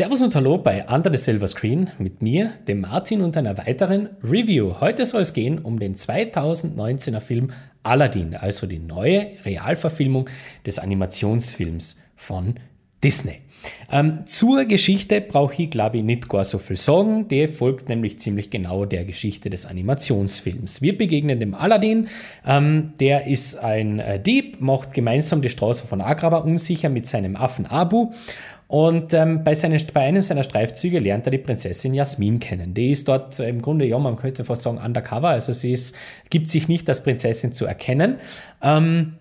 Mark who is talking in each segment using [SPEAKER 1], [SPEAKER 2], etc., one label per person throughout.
[SPEAKER 1] Servus und Hallo bei Under the Silver Screen mit mir, dem Martin und einer weiteren Review. Heute soll es gehen um den 2019er Film Aladdin, also die neue Realverfilmung des Animationsfilms von Disney. Ähm, zur Geschichte brauche ich, glaube ich, nicht gar so viel Sorgen, der folgt nämlich ziemlich genau der Geschichte des Animationsfilms. Wir begegnen dem Aladdin. Ähm, der ist ein äh, Dieb, macht gemeinsam die Straße von Agraba unsicher mit seinem Affen Abu und ähm, bei, seinen, bei einem seiner Streifzüge lernt er die Prinzessin Jasmin kennen. Die ist dort im Grunde, ja, man könnte fast sagen, undercover. Also sie ist, gibt sich nicht als Prinzessin zu erkennen. Ähm,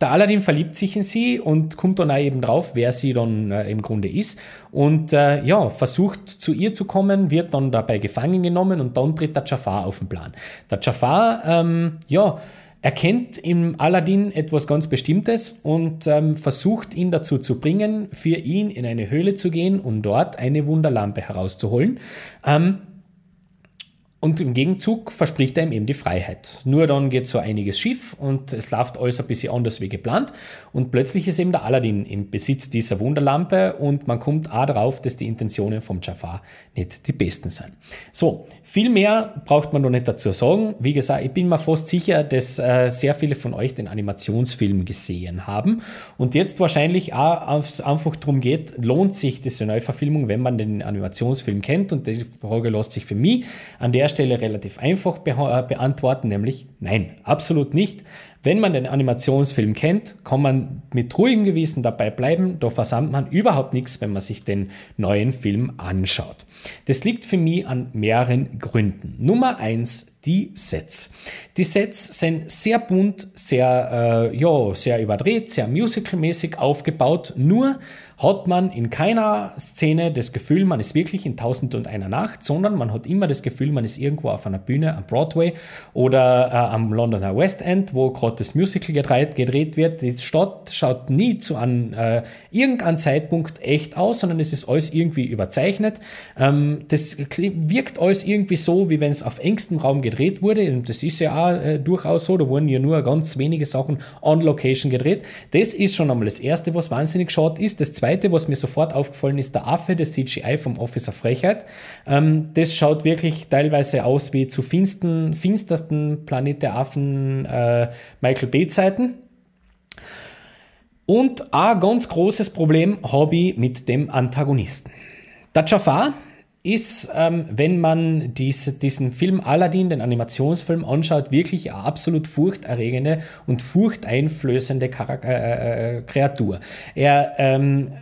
[SPEAKER 1] der Aladdin verliebt sich in sie und kommt dann auch eben drauf, wer sie dann äh, im Grunde ist. Und äh, ja, versucht zu ihr zu kommen, wird dann dabei gefangen genommen und dann tritt der Jafar auf den Plan. Der Jafar, ähm, ja, erkennt im Aladdin etwas ganz Bestimmtes und ähm, versucht ihn dazu zu bringen, für ihn in eine Höhle zu gehen und dort eine Wunderlampe herauszuholen. Ähm, und im Gegenzug verspricht er ihm eben die Freiheit. Nur dann geht so einiges schief und es läuft alles ein bisschen anders wie geplant. Und plötzlich ist eben der Aladdin im Besitz dieser Wunderlampe und man kommt auch darauf, dass die Intentionen vom Jafar nicht die besten sind. So, viel mehr braucht man noch nicht dazu sagen. Wie gesagt, ich bin mir fast sicher, dass äh, sehr viele von euch den Animationsfilm gesehen haben und jetzt wahrscheinlich auch einfach darum geht, lohnt sich diese Neuverfilmung, wenn man den Animationsfilm kennt. Und die Frage lässt sich für mich an der Stelle relativ einfach be äh, beantworten, nämlich Nein, absolut nicht. Wenn man den Animationsfilm kennt, kann man mit ruhigem Gewissen dabei bleiben. Da versammt man überhaupt nichts, wenn man sich den neuen Film anschaut. Das liegt für mich an mehreren Gründen. Nummer eins, die Sets. Die Sets sind sehr bunt, sehr, äh, ja, sehr überdreht, sehr musicalmäßig aufgebaut. Nur hat man in keiner Szene das Gefühl, man ist wirklich in Tausend und einer Nacht, sondern man hat immer das Gefühl, man ist irgendwo auf einer Bühne am Broadway oder äh, am Londoner West End, wo gerade das Musical gedreht, gedreht, wird. Die Stadt schaut nie zu an äh, irgendeinem Zeitpunkt echt aus, sondern es ist alles irgendwie überzeichnet. Ähm, das wirkt alles irgendwie so, wie wenn es auf engstem Raum gedreht wurde. Und das ist ja auch äh, durchaus so. Da wurden ja nur ganz wenige Sachen on Location gedreht. Das ist schon einmal das Erste, was wahnsinnig schade ist. Das Zweite, was mir sofort aufgefallen ist, der Affe, das CGI vom Officer Frechheit. Ähm, das schaut wirklich teilweise aus wie zu finsten, finstersten Planeten der Affen äh, Michael B. Zeiten. Und ein ganz großes Problem habe ich mit dem Antagonisten. Der Jafar ist, ähm, wenn man dies, diesen Film Aladdin, den Animationsfilm, anschaut, wirklich eine absolut furchterregende und furchteinflößende Charak äh, äh, äh, Kreatur. Er ähm,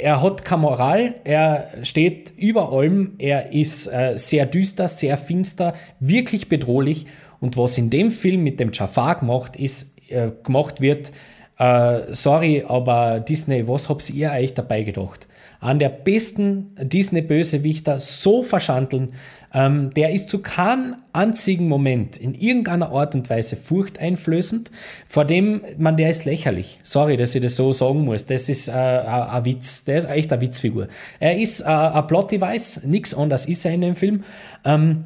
[SPEAKER 1] er hat keine Moral, er steht über allem, er ist äh, sehr düster, sehr finster, wirklich bedrohlich und was in dem Film mit dem Jafar gemacht, ist, äh, gemacht wird, äh, sorry, aber Disney, was habt ihr euch dabei gedacht? An der besten Disney-Bösewichter so verschandeln, ähm, der ist zu keinem einzigen Moment in irgendeiner Art und Weise furchteinflößend, vor dem man, der ist lächerlich. Sorry, dass ich das so sagen muss. Das ist äh, ein Witz. Der ist echt eine Witzfigur. Er ist äh, ein Plot-Device, nichts anderes ist er in dem Film. Ähm,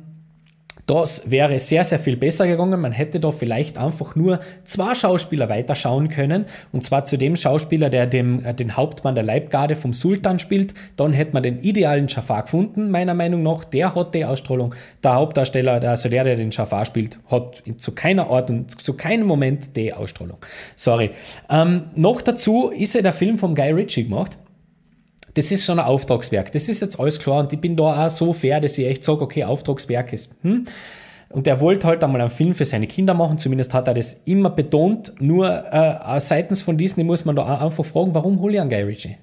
[SPEAKER 1] das wäre sehr, sehr viel besser gegangen. Man hätte da vielleicht einfach nur zwei Schauspieler weiterschauen können. Und zwar zu dem Schauspieler, der dem, äh, den Hauptmann der Leibgarde vom Sultan spielt. Dann hätte man den idealen Schafar gefunden, meiner Meinung nach. Der hat die Ausstrahlung. Der Hauptdarsteller, also der, der den Schafar spielt, hat zu keiner Art und zu keinem Moment die Ausstrahlung. Sorry. Ähm, noch dazu ist ja der Film vom Guy Ritchie gemacht das ist schon ein Auftragswerk. Das ist jetzt alles klar und ich bin da auch so fair, dass ich echt sage, okay, Auftragswerk ist. Hm? Und er wollte halt einmal einen Film für seine Kinder machen, zumindest hat er das immer betont. Nur äh, äh seitens von Disney muss man da auch einfach fragen, warum hole ich einen Guy Ritchie?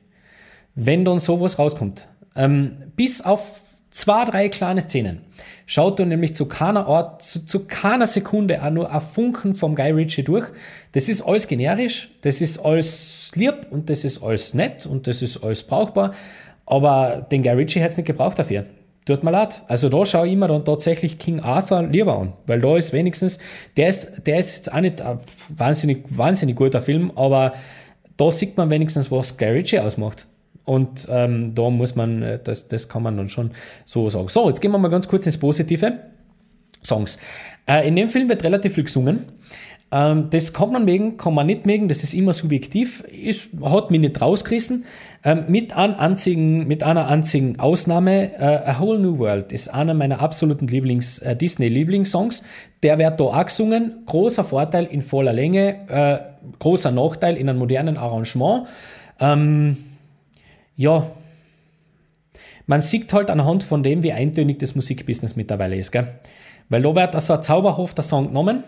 [SPEAKER 1] Wenn dann sowas rauskommt. Ähm, bis auf zwei, drei kleine Szenen. Schaut du nämlich zu keiner Ort, zu, zu keiner Sekunde auch nur ein Funken vom Guy Ritchie durch. Das ist alles generisch, das ist alles lieb und das ist alles nett und das ist alles brauchbar. Aber den Guy Ritchie hätte es nicht gebraucht dafür. Tut mir leid. Also da schaue ich mir dann tatsächlich King Arthur lieber an, weil da ist wenigstens, der ist, der ist jetzt auch nicht ein wahnsinnig, wahnsinnig guter Film, aber da sieht man wenigstens, was Guy Ritchie ausmacht. Und ähm, da muss man, äh, das, das kann man dann schon so sagen. So, jetzt gehen wir mal ganz kurz ins Positive. Songs. Äh, in dem Film wird relativ viel gesungen. Ähm, das kann man mögen, kann man nicht mögen, das ist immer subjektiv, ist, hat mich nicht rausgerissen. Ähm, mit, an einzigen, mit einer einzigen Ausnahme, äh, A Whole New World ist einer meiner absoluten Lieblings, äh, Disney-Lieblingssongs. Der wird da auch gesungen, großer Vorteil in voller Länge, äh, großer Nachteil in einem modernen Arrangement. Ähm, ja, man sieht halt anhand von dem, wie eintönig das Musikbusiness mittlerweile ist. Gell? Weil da wird also ein zauberhafter Song genommen,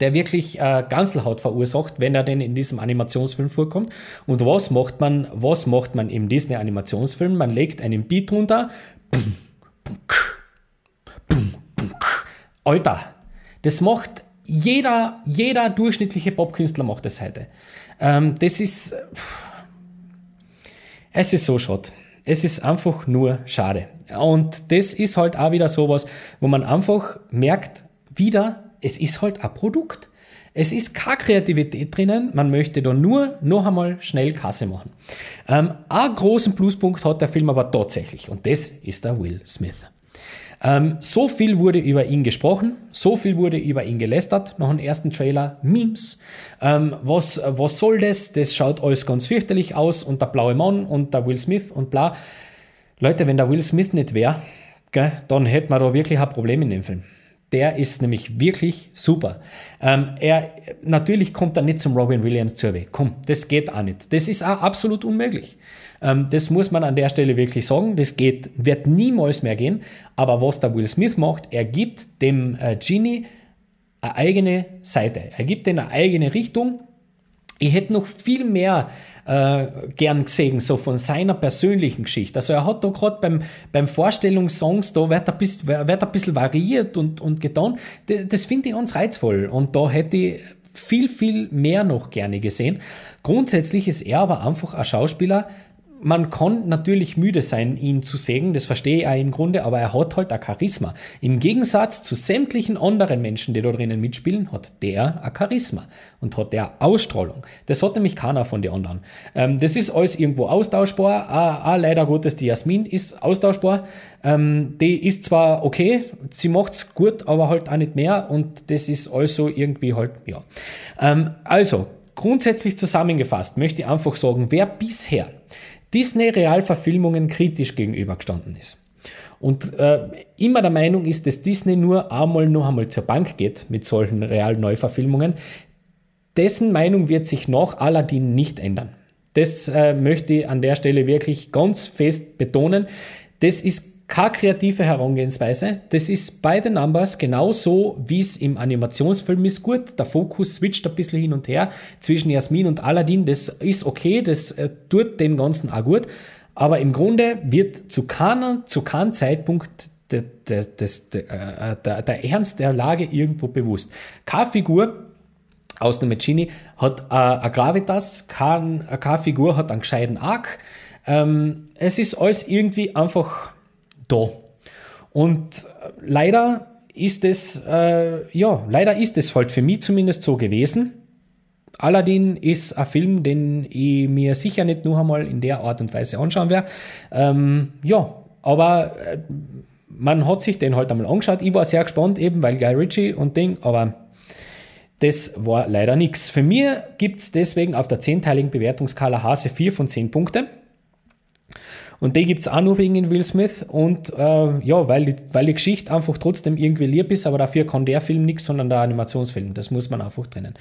[SPEAKER 1] der wirklich äh, Ganselhaut verursacht, wenn er denn in diesem Animationsfilm vorkommt. Und was macht man, was macht man im Disney-Animationsfilm? Man legt einen Beat runter. Alter, das macht jeder, jeder durchschnittliche Popkünstler macht das heute. Ähm, das ist. Pff, es ist so schade. Es ist einfach nur schade. Und das ist halt auch wieder sowas, wo man einfach merkt, wieder, es ist halt ein Produkt. Es ist keine Kreativität drinnen, man möchte da nur noch einmal schnell Kasse machen. Ähm, einen großen Pluspunkt hat der Film aber tatsächlich und das ist der Will Smith. Ähm, so viel wurde über ihn gesprochen, so viel wurde über ihn gelästert, nach dem ersten Trailer, Memes. Ähm, was, was soll das? Das schaut alles ganz fürchterlich aus und der blaue Mann und der Will Smith und bla. Leute, wenn der Will Smith nicht wäre, dann hätten wir da wirklich ein Problem in dem Film. Der ist nämlich wirklich super. Ähm, er, natürlich kommt er nicht zum Robin Williams zur Weg. Komm, das geht auch nicht. Das ist auch absolut unmöglich. Ähm, das muss man an der Stelle wirklich sagen. Das geht, wird niemals mehr gehen. Aber was der Will Smith macht, er gibt dem äh, Genie eine eigene Seite. Er gibt denen eine eigene Richtung ich hätte noch viel mehr äh, gern gesehen, so von seiner persönlichen Geschichte. Also er hat da gerade beim, beim Vorstellungssongs, da wird ein bisschen, wird ein bisschen variiert und, und getan. Das, das finde ich ganz reizvoll und da hätte ich viel, viel mehr noch gerne gesehen. Grundsätzlich ist er aber einfach ein Schauspieler, man kann natürlich müde sein, ihn zu sägen, das verstehe ich auch im Grunde, aber er hat halt ein Charisma. Im Gegensatz zu sämtlichen anderen Menschen, die da drinnen mitspielen, hat der ein Charisma und hat der Ausstrahlung. Das hat nämlich keiner von den anderen. Ähm, das ist alles irgendwo austauschbar. Ah, ah, leider Gottes, die Jasmin ist austauschbar. Ähm, die ist zwar okay, sie macht es gut, aber halt auch nicht mehr und das ist also irgendwie halt, ja. Ähm, also, grundsätzlich zusammengefasst möchte ich einfach sagen, wer bisher Disney-Realverfilmungen kritisch gegenübergestanden ist. Und äh, immer der Meinung ist, dass Disney nur einmal noch einmal zur Bank geht mit solchen Real-Neuverfilmungen, dessen Meinung wird sich noch Aladdin nicht ändern. Das äh, möchte ich an der Stelle wirklich ganz fest betonen. Das ist keine kreative Herangehensweise. Das ist bei den Numbers genauso, wie es im Animationsfilm ist. Gut, der Fokus switcht ein bisschen hin und her zwischen Jasmin und Aladdin. Das ist okay, das äh, tut dem Ganzen auch gut. Aber im Grunde wird zu keinem, zu keinem Zeitpunkt der, der, der, äh, der, der Ernst der Lage irgendwo bewusst. Keine Figur aus dem Mecini hat äh, eine Gravitas, kein, äh, keine Figur hat einen gescheiten Arc. Ähm, es ist alles irgendwie einfach da. Und äh, leider ist es, äh, ja, leider ist es halt für mich zumindest so gewesen. Aladdin ist ein Film, den ich mir sicher nicht nur einmal in der Art und Weise anschauen werde. Ähm, ja, aber äh, man hat sich den halt einmal angeschaut. Ich war sehr gespannt, eben weil Guy Ritchie und Ding, aber das war leider nichts. Für mich gibt es deswegen auf der zehnteiligen Bewertungskala Hase 4 von 10 Punkte. Und die gibt es auch nur wegen Will Smith und äh, ja, weil die, weil die Geschichte einfach trotzdem irgendwie lieb ist, aber dafür kann der Film nichts, sondern der Animationsfilm. Das muss man einfach trennen.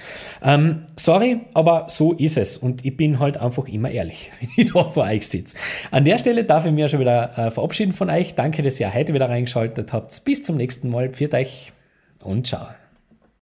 [SPEAKER 1] Ähm, sorry, aber so ist es und ich bin halt einfach immer ehrlich, wenn ich da vor euch sitze. An der Stelle darf ich mich schon wieder äh, verabschieden von euch. Danke, dass ihr heute wieder reingeschaltet habt. Bis zum nächsten Mal. Pfiat euch und ciao.